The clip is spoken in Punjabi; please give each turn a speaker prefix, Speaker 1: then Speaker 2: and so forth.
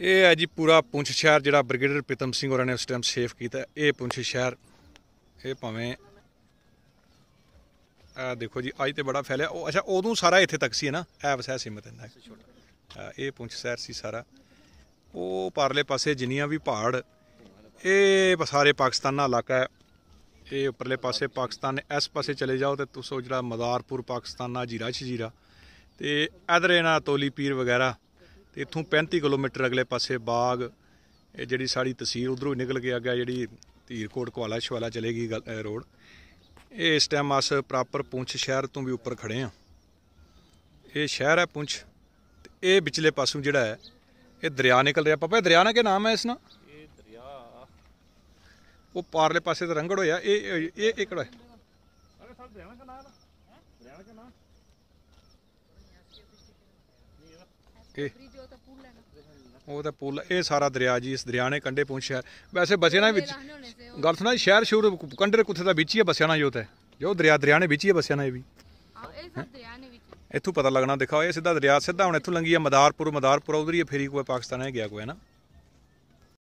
Speaker 1: ਇਹ ਹੈ ਜੀ ਪੂਰਾ ਪੁੰਛ ਸ਼ਹਿਰ ਜਿਹੜਾ ਬ੍ਰਿਗੇਡੀਅਰ ਪ੍ਰੀਤਮ ਸਿੰਘ ਹੋਰਾਂ ਨੇ ਉਸ ਟਾਈਮ ਸੇਫ ਕੀਤਾ ਇਹ ਪੁੰਛ ਸ਼ਹਿਰ ਇਹ ਭਾਵੇਂ ਆ ਦੇਖੋ ਜੀ ਅੱਜ ਤੇ ਬੜਾ ਫੈਲਿਆ ਉਹ ਅੱਛਾ ਉਦੋਂ ਸਾਰਾ ਇੱਥੇ ਤੱਕ ਸੀ ਨਾ ਐ ਵਸਾ ਸੀਮਤ ਇੰਨਾ ਇਹ ਪੁੰਛ ਸ਼ਹਿਰ ਸੀ ਸਾਰਾ ਉਹ ਪਰਲੇ ਪਾਸੇ ਜਿੰਨੀਆਂ ਵੀ ਪਹਾੜ ਇਹ ਸਾਰੇ ਪਾਕਿਸਤਾਨਾ ਇਲਾਕਾ ਹੈ ਇਹ ਉੱਪਰਲੇ ਪਾਸੇ ਪਾਕਿਸਤਾਨ ਨੇ ਇਸ ਪਾਸੇ ਚਲੇ ਜਾਓ ਤੇ ਤੁਸੀਂ ਜਿਹੜਾ ਮਜ਼ਾਰਪੁਰ ਪਾਕਿਸਤਾਨਾ ਜੀਰਾ ਸ਼ਜੀਰਾ ਤੇ ਇਧਰ ਇਹਨਾਂ ਤੋਲੀ ਪੀਰ ਵਗੈਰਾ ਤੇ ਇੱਥੋਂ 35 ਕਿਲੋਮੀਟਰ ਅਗਲੇ ਪਾਸੇ ਬਾਗ ਇਹ ਜਿਹੜੀ ਸਾਰੀ ਤਸਵੀਰ ਉਧਰੋਂ ਹੀ ਨਿਕਲ ਕੇ ਆ ਗਿਆ ਜਿਹੜੀ ਧੀਰਕੋਟ ਕੋਲਾ ਸ਼ਵਾਲਾ ਚਲੇਗੀ ਰੋਡ ਇਹ ਇਸ ਟਾਈਮ ਅਸ ਪ੍ਰਾਪਰ ਪੁੰਛ ਸ਼ਹਿਰ ਤੋਂ ਵੀ ਉੱਪਰ ਖੜੇ ਆ ਇਹ ਸ਼ਹਿਰ ਹੈ ਪੁੰਛ ਇਹ ਵਿਚਲੇ ਪਾਸੋਂ ਜਿਹੜਾ ਹੈ ਇਹ ਦਰਿਆ ਨਿਕਲ ਰਿਹਾ ਪਪਾ ਦਰਿਆ ਨਾ ਕੀ ਨਾਮ ਹੈ ਇਸ ਨਾ ਇਹ ਦਰਿਆ ਉਹ ਪਾਰਲੇ ਪਾਸੇ ਤੇ ਰੰਗੜ ਹੋਇਆ ਇਹ ਇਹ ਕਿਹੜਾ ਹੈ ਅਰੇ ਸਾਹਿਬ ਦਰਿਆ ਦਾ ਨਾਮ ਹੈ ਦਰਿਆ ਦਾ ਨਾਮ ਇਹ ਉਹ ਤਾਂ ਪੁੱਲ ਇਹ ਸਾਰਾ ਦਰਿਆ ਜੀ ਇਸ ਦਰਿਆ ਨੇ ਕੰਢੇ ਪਹੁੰਚਿਆ ਵੈਸੇ ਬਸਿਆ ਨਾ ਵਿੱਚ ਗੱਲ ਸੁਣਾ ਸ਼ਹਿਰ ਸ਼ੂਰ ਕੰਢੇ ਕੁੱਥੇ ਦਾ ਵਿੱਚ ਹੀ ਬਸਿਆ ਨਾ ਜੋ ਤੇ ਜੋ ਦਰਿਆ ਦਰਿਆ ਨੇ ਵਿੱਚ ਹੀ ਬਸਿਆ ਨਾ ਇਹ ਵੀ ਇਹ ਸਭ ਦਰਿਆ ਨੇ ਵਿੱਚ ਇੱਥੋਂ ਪਤਾ ਲੱਗਣਾ ਦਿਖਾਓ ਇਹ ਸਿੱਧਾ ਦਰਿਆ ਸਿੱਧਾ ਹੁਣ ਇੱਥੋਂ ਲੰਗੀ ਆ ਮਦਾਰਪੁਰ ਮਦਾਰਪੁਰ ਉਧਰ ਹੀ ਫੇਰੀ ਕੋਈ ਪਾਕਿਸਤਾਨ ਹੈ ਗਿਆ ਕੋਈ ਨਾ